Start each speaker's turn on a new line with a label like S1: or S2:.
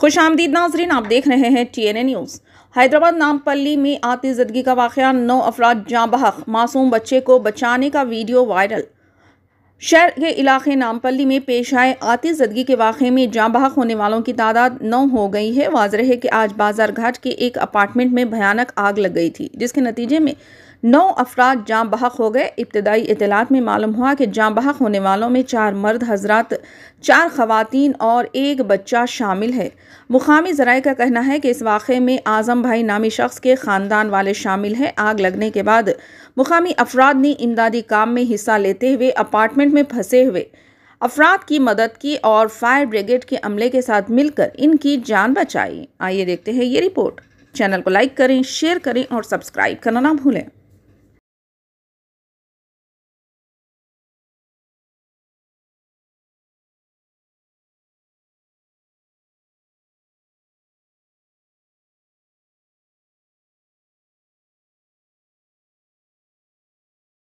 S1: खुश आमदीद नाजरीन आप देख रहे हैं T N A news Hyderabad Nampally में आतिजदगी का वाक़ नौ अफराद जाँ बहक मासूम बच्चे को बचाने का वीडियो वायरल शहर के इलाके नामपल्ली में पेश आए आती जदगी के वाक़े में बहक होने वालों की तादाद नौ हो गई है वाज रहे कि आज घाट के एक अपार्टमेंट में भयानक आग लग गई थी जिसके नतीजे में नौ अफराद जाँ बहक हो गए इब्तदाई इतलात में मालूम हुआ कि जाँ बहक होने वालों में चार मर्द हजरात चार खवतिन और एक बच्चा शामिल है मुकामी जराये का कहना है कि इस वाक़े में आज़म भाई नामी शख्स के ख़ानदान वाले शामिल हैं आग लगने के बाद मुकामी अफराद ने इमदादी काम में हिस्सा लेते हुए अपार्टमेंट मूवमेंट में फंसे हुए अफराद की मदद की और फायर ब्रिगेड के अमले के साथ मिलकर इनकी जान बचाई आइए देखते हैं ये रिपोर्ट चैनल को लाइक करें शेयर करें और सब्सक्राइब
S2: करना ना भूलें